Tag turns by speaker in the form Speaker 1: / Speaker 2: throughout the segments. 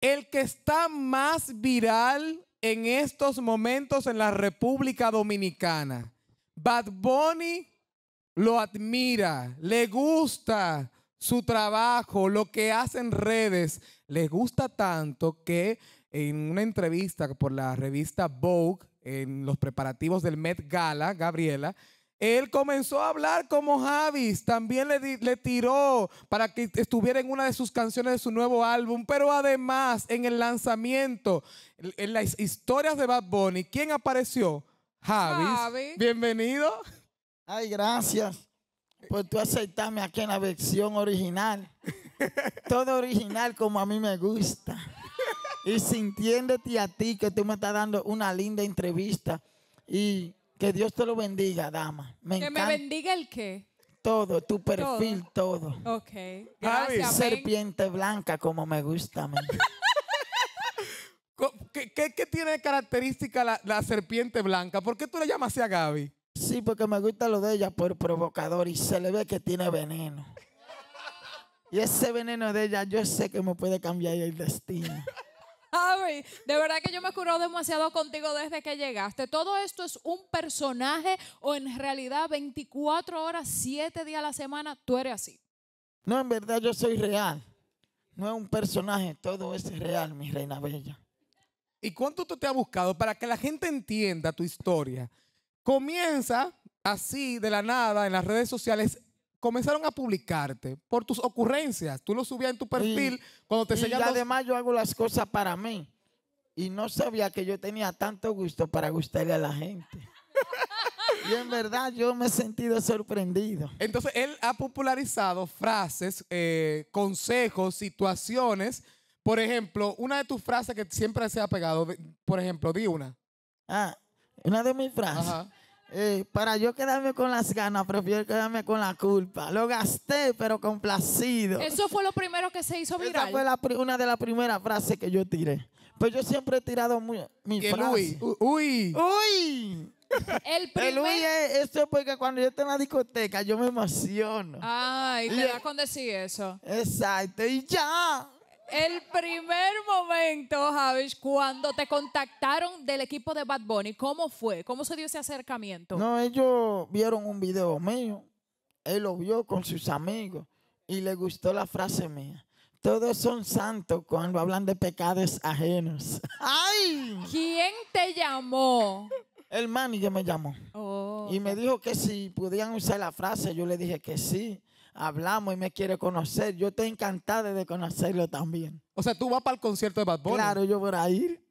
Speaker 1: El que está más viral en estos momentos en la República Dominicana. Bad Bunny lo admira, le gusta su trabajo, lo que hace en redes. Le gusta tanto que en una entrevista por la revista Vogue, en los preparativos del Met Gala, Gabriela, él comenzó a hablar como Javis, también le, tiró para que estuviera en una de sus canciones de su nuevo álbum, pero además en el lanzamiento, en las historias de Bad Bunny, ¿quién apareció? Javis. Bienvenido. Ay, gracias por tú
Speaker 2: aceptarme aquí en la versión original. Todo original como a mí me gusta. Y sintiéndote a ti que tú me estás dando una linda entrevista. Y que Dios te lo bendiga, dama. Me que me
Speaker 3: bendiga el qué.
Speaker 2: Todo, tu perfil, todo.
Speaker 3: Ok. Gracias, Serpiente
Speaker 2: blanca, como me gusta ¿Qué, tiene de característica la, la, serpiente
Speaker 1: blanca? ¿Por qué tú le llamas así a Gaby?
Speaker 2: Sí, porque me gusta lo de ella por provocador y se le ve que tiene veneno. Y ese veneno de ella yo sé que me puede cambiar el destino.
Speaker 3: de verdad que yo me curo demasiado contigo desde que llegaste. Todo esto es un personaje o en realidad 24 horas, 7 días a la
Speaker 2: semana, tú eres así. No, en verdad yo soy real. No es un personaje, todo
Speaker 1: es real, mi reina bella. ¿Y cuánto tú te has buscado para que la gente entienda tu historia? Comienza así de la nada en las redes sociales comenzaron a publicarte por tus ocurrencias. Tú lo subías en tu perfil cuando te y además
Speaker 2: yo hago las cosas para mí. Y no sabía que yo tenía tanto gusto para gustarle a la
Speaker 1: gente. y en verdad yo me he sentido sorprendido. Entonces él ha popularizado frases, eh, consejos, situaciones. Por ejemplo, una de tus frases que siempre se ha pegado, por ejemplo, di una. Ah,
Speaker 2: una de mis frases. Ajá. Eh, para yo quedarme con las ganas, prefiero quedarme con la culpa. Lo gasté, pero complacido. Eso
Speaker 3: fue lo primero que se hizo viral. Esa
Speaker 2: fue una de las primeras frases que yo tiré. Pues yo siempre he tirado muy, mi frase. Uy. Uy. Uy. El primer... El uy eso es porque cuando yo estoy en la discoteca, yo me emociono.
Speaker 3: Ay, te da con decir eso.
Speaker 2: Exacto. Y ya.
Speaker 3: El primer momento, Javis, cuando te contactaron del equipo de Bad Bunny, ¿cómo fue? ¿Cómo se dio ese acercamiento?
Speaker 2: No, ellos vieron un video mío. Él lo vio con sus amigos y le gustó la frase mía. Todos son santos cuando hablan de pecados ajenos.
Speaker 3: ¡Ay! ¿Quién te llamó?
Speaker 2: El manager me llamó.
Speaker 1: Oh. Y
Speaker 2: me dijo que si podían usar la frase, yo le dije que sí hablamos y me quiere conocer, yo estoy encantada de conocerlo también. O sea, tú vas para
Speaker 1: el concierto de Bad Bunny. Claro, yo voy a ir.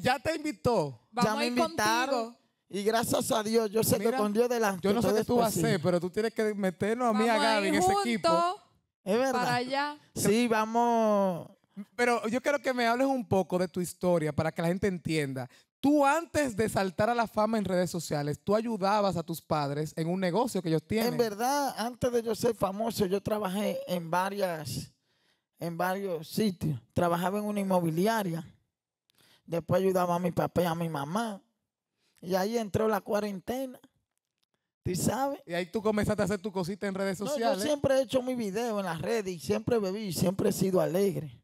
Speaker 1: Ya, te invitó. Vamos ya me a Y gracias a Dios, yo sé que con Dios delante. Yo no sé qué tú vas a hacer, pero tú tienes que meternos a mí
Speaker 3: a Gaby en ese equipo.
Speaker 1: Es verdad. Para allá. Sí, vamos. Pero yo quiero que me hables un poco de tu historia para que la gente entienda. Tú antes de saltar a la fama en redes sociales, tú ayudabas a tus padres en un negocio que ellos tienen. En
Speaker 2: verdad, antes de yo ser famoso, yo trabajé en varias, en varios sitios. Trabajaba en una inmobiliaria. Después ayudaba a mi papá y a mi mamá. Y ahí entró la cuarentena. ¿Tú sabes? Y ahí tú comenzaste a hacer tu cosita en redes sociales. yo siempre he hecho mi video en las redes y siempre bebí y siempre he sido alegre.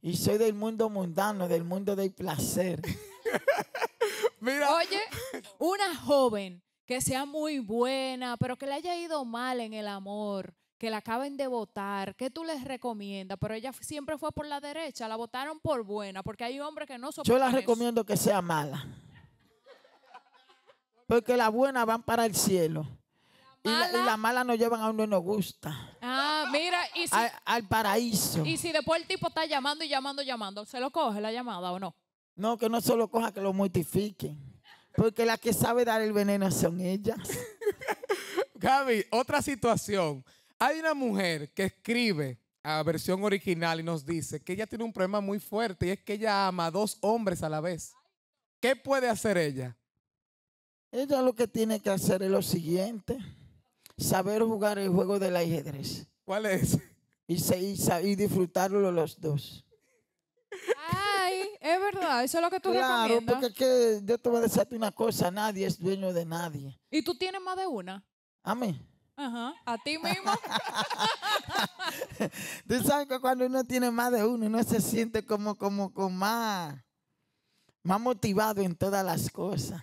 Speaker 2: Y soy del mundo mundano, del mundo del placer.
Speaker 3: Oye, una joven que sea muy buena, pero que le haya ido mal en el amor, que la acaben de votar, ¿qué tú les recomiendas? Pero ella siempre fue por la derecha, la votaron por buena, porque hay hombres que no son Yo la recomiendo
Speaker 2: que sea mala. Porque las buenas van para el cielo. y, la, mala las malas nos llevan a donde nos gusta.
Speaker 3: Ah, mira, y si, al
Speaker 2: paraíso. Y
Speaker 3: si después el tipo está llamando y llamando, llamando, ¿se lo coge la llamada o no?
Speaker 2: No, que no solo coja, que lo mortifiquen. Porque la que sabe dar el veneno son ellas.
Speaker 1: Gaby, otra situación. Hay una mujer que escribe a versión original y nos dice que ella tiene un problema muy fuerte y es que ella ama a dos hombres a la vez. ¿Qué puede hacer ella? Ella lo que tiene que hacer es lo siguiente: saber jugar el juego
Speaker 2: del ajedrez. ¿Cuál es? Y, se, y disfrutarlo los dos. Es verdad, eso es lo que tú claro, porque yo te voy a decir una cosa, nadie es dueño de nadie.
Speaker 3: ¿Y tú tienes más de una? A mí. Ajá, a ti mismo.
Speaker 2: tú sabes que cuando uno tiene más de uno, uno se siente como, como, como más, más motivado en todas las cosas.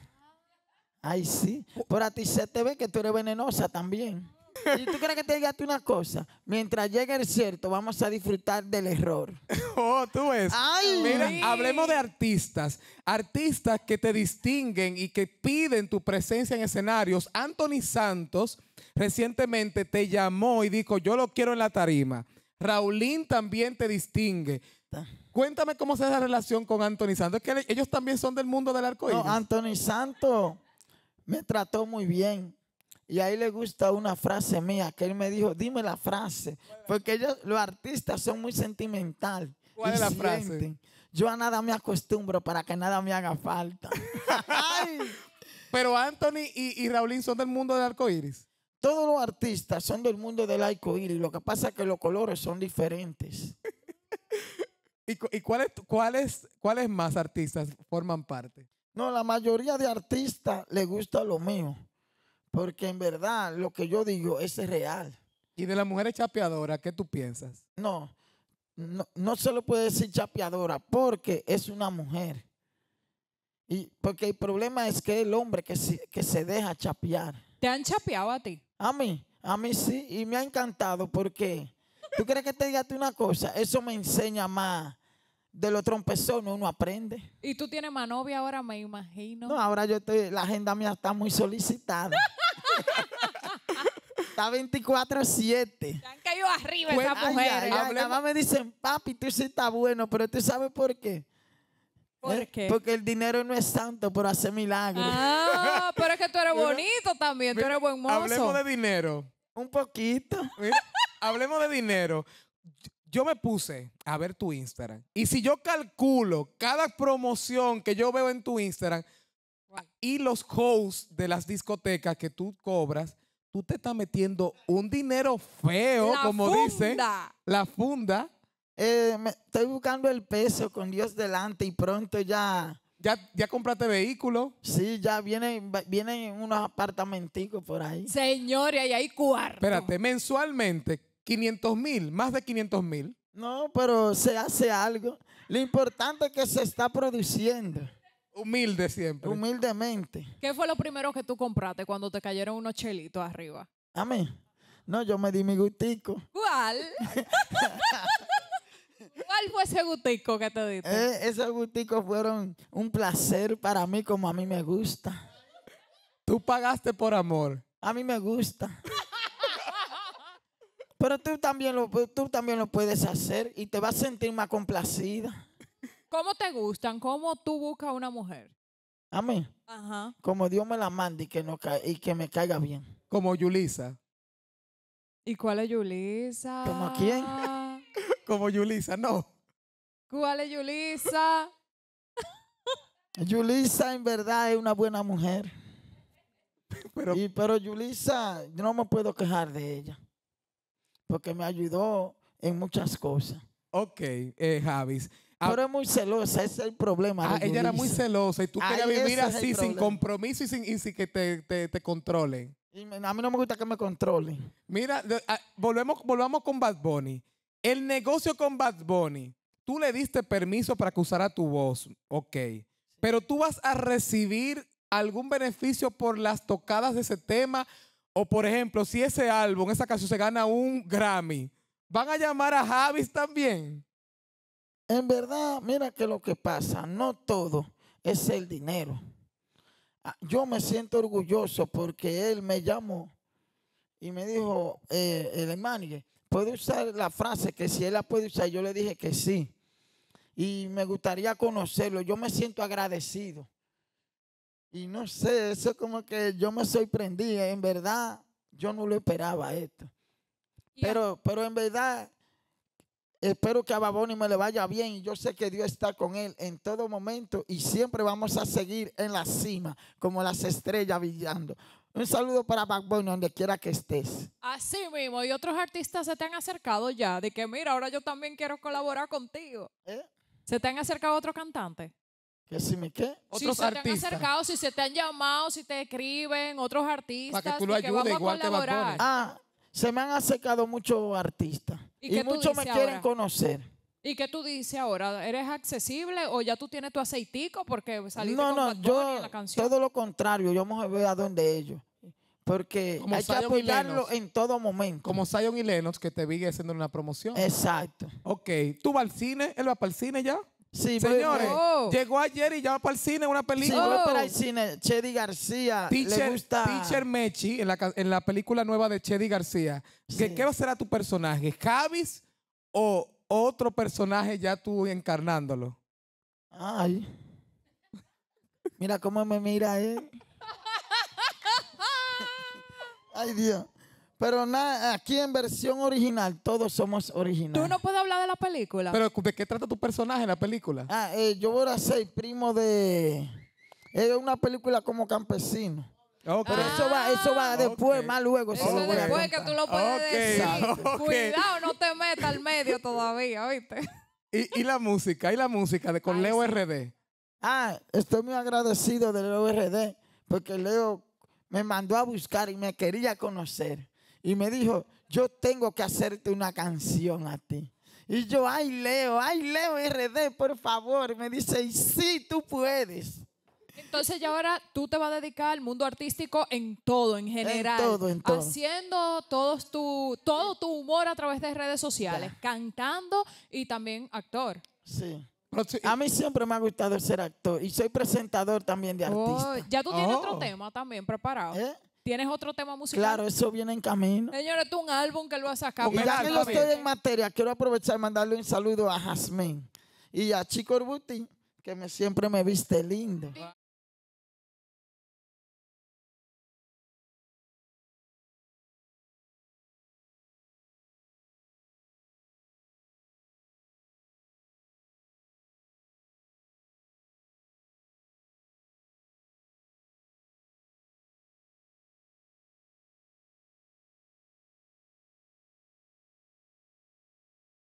Speaker 2: Ay, sí. Por a ti se te ve que tú eres venenosa también. ¿Y tú crees que te diga una cosa, mientras llegue el cierto, vamos a disfrutar del error. Oh, tú ves. Mira, hablemos de
Speaker 1: artistas. Artistas que te distinguen y que piden tu presencia en escenarios. Anthony Santos recientemente te llamó y dijo, yo lo quiero en la tarima. Raulín también te distingue. Cuéntame cómo se da la relación con Anthony Santos. Es que ellos también son del mundo del arcoíris. No, Anthony Santos
Speaker 2: me trató muy bien y ahí le gusta una frase mía que él me dijo, dime la frase. Porque los artistas son muy sentimentales. ¿Cuál es la frase? Yo a nada me acostumbro para que nada me haga falta. Pero Anthony y, Raulín son del mundo del arco iris. Todos los artistas son del mundo del arco iris. Lo que pasa es que los colores son diferentes. ¿Y,
Speaker 1: cuáles más artistas forman parte?
Speaker 2: No, la mayoría de artistas les gusta lo mío. Porque en verdad lo que yo digo es real. ¿Y de
Speaker 1: la mujer chapeadora qué tú piensas?
Speaker 2: No, no, no se lo puede decir chapeadora porque es una mujer. Y porque el problema es que el hombre que se, que se deja chapear. ¿Te han chapeado a ti? A mí, a mí sí, y me ha encantado porque, ¿tú crees que te diga una cosa? Eso me enseña más de lo trompezón, uno aprende.
Speaker 3: Y tú tienes más novia ahora, me imagino. No,
Speaker 2: ahora yo estoy, la agenda mía está muy solicitada. está 24-7.
Speaker 3: Han caído arriba pues, esa mujer. me
Speaker 2: dicen, papi, tú sí estás bueno, pero tú sabes por qué. ¿Por eh, qué? Porque el dinero no es santo, por hacer milagros.
Speaker 3: Ah, pero es que tú eres bonito también, tú eres buen mozo. Hablemos de
Speaker 1: dinero. Un poquito. hablemos de dinero yo me puse a ver tu Instagram. Y si yo calculo cada promoción que yo veo en tu Instagram y los hosts de las discotecas que tú cobras, tú te estás metiendo un dinero feo, como dicen. dice la funda. Eh, me, estoy buscando el
Speaker 2: peso con Dios delante y pronto ya. ¿Ya, ya compraste vehículo? Sí, ya vienen, vienen unos apartamenticos por ahí. Señores, ahí hay cuarto.
Speaker 1: Espérate, mensualmente, 500 mil, más de 500 mil.
Speaker 2: No, pero se hace algo. Lo importante es que se está produciendo. Humilde siempre. Humildemente.
Speaker 3: ¿Qué fue lo primero que tú compraste cuando te cayeron unos chelitos arriba?
Speaker 2: A mí. No, yo me di mi gustico.
Speaker 3: ¿Cuál? ¿Cuál fue ese gustico
Speaker 2: que te diste? Eh, esos gusticos fueron un placer para mí como a mí me gusta. Tú pagaste por amor. A mí me gusta. Pero tú también, lo, tú también lo puedes hacer y te vas a sentir más complacida.
Speaker 3: ¿Cómo te gustan? ¿Cómo tú buscas una mujer? ¿A mí? Ajá.
Speaker 2: Como Dios me la mande y que, no y que me caiga bien. Como Yulisa. ¿Y cuál es Yulisa? ¿Como quién? Como Yulisa, no.
Speaker 3: ¿Cuál es Yulisa?
Speaker 2: Yulisa en verdad es una buena mujer. Pero, y, pero Yulisa, no me puedo quejar de ella porque me ayudó en muchas cosas.
Speaker 1: Ok, eh, Javis. Ah, Pero es muy celosa, ese es el problema. Ah, ella era muy celosa y tú querías vivir así, sin compromiso y sin, que te, te, controlen. a mí no me gusta que me controlen. Mira, ah, volvemos, volvamos con Bad Bunny. El negocio con Bad Bunny, tú le diste permiso para que usara tu voz, ok. Pero tú vas a recibir algún beneficio por las tocadas de ese tema o por ejemplo, si ese álbum, en esa canción se gana un Grammy, ¿van a llamar a Javis también? En verdad,
Speaker 2: mira que lo que pasa, no todo es el dinero. Ah, yo me siento orgulloso porque él me llamó y me dijo, eh, el ¿puede usar la frase que si él la puede usar? Yo le dije que sí. Y me gustaría conocerlo. Yo me siento agradecido y no sé, eso como que yo me sorprendí. En verdad, yo no lo esperaba esto. Pero, pero en verdad, espero que a Baboni me le vaya bien. yo sé que Dios está con él en todo momento. Y siempre vamos a seguir en la cima, como las estrellas brillando. Un saludo para Baboni, donde quiera que estés.
Speaker 3: Así mismo, y otros artistas se te han acercado ya, de que mira, ahora yo también quiero colaborar contigo. ¿Eh? ¿Se te han acercado otros cantantes?
Speaker 2: que otros Se te han acercado,
Speaker 3: si se te han llamado, si te escriben, otros artistas. que tú lo ayudes,
Speaker 2: Ah, se me han acercado muchos artistas. Y, muchos me quieren conocer.
Speaker 3: ¿Y qué tú dices ahora? ¿Eres accesible o ya tú tienes tu aceitico porque saliste con no, yo,
Speaker 2: la canción? Todo lo contrario, yo me voy a donde ellos. Porque hay que en
Speaker 1: todo momento. Como Zion y Lennox, que te vi haciendo una promoción. Exacto. Ok. ¿Tú vas al cine? ¿Él va para el cine ya? Sí, Señores, llegó ayer y ya va para el cine una película. Sí, para el cine.
Speaker 2: Chedi García. le gusta.
Speaker 1: Mechi, en la, en la película nueva de Chedi García. Sí. ¿Qué, ser a tu personaje? ¿Javis o otro personaje ya tú encarnándolo? Ay. Mira cómo me mira, eh.
Speaker 2: Ay, Dios. Pero nada, aquí en versión original, todos somos originales. Tú no puedes hablar de la película. Pero ¿de qué trata tu personaje en la película? Ah, eh, yo voy a ser primo de... Es una película como campesino. Ah, Pero eso va, eso va ah, después, más luego. Eso después
Speaker 3: que tú lo puedes decir. Cuidado, no te metas al medio todavía, ¿viste?
Speaker 1: ¿Y, y la música, y la música de con Leo RD. Ah, estoy muy agradecido de Leo RD,
Speaker 2: porque Leo me mandó a buscar y me quería conocer y me dijo, yo tengo que hacerte una canción a ti. Y yo, ay Leo, ay Leo RD, por favor. Me dice, y sí, tú puedes. Entonces ya ahora tú te vas a dedicar
Speaker 3: al mundo artístico en todo, en general. En todo, en todo. Haciendo tu, todo tu humor a través de redes sociales, cantando y también actor. Sí.
Speaker 2: A mí siempre me ha gustado ser actor y soy presentador también de oh, artistas. ya tú tienes otro oh.
Speaker 3: tema también preparado. ¿Eh? ¿Tienes otro tema musical? Claro, eso
Speaker 2: viene en camino.
Speaker 3: Señores, tú un álbum que lo vas a sacar. Y ya que lo estoy en
Speaker 2: materia, quiero aprovechar y mandarle un saludo a Jasmine y a
Speaker 1: Chico Urbuti, que me, siempre me viste lindo.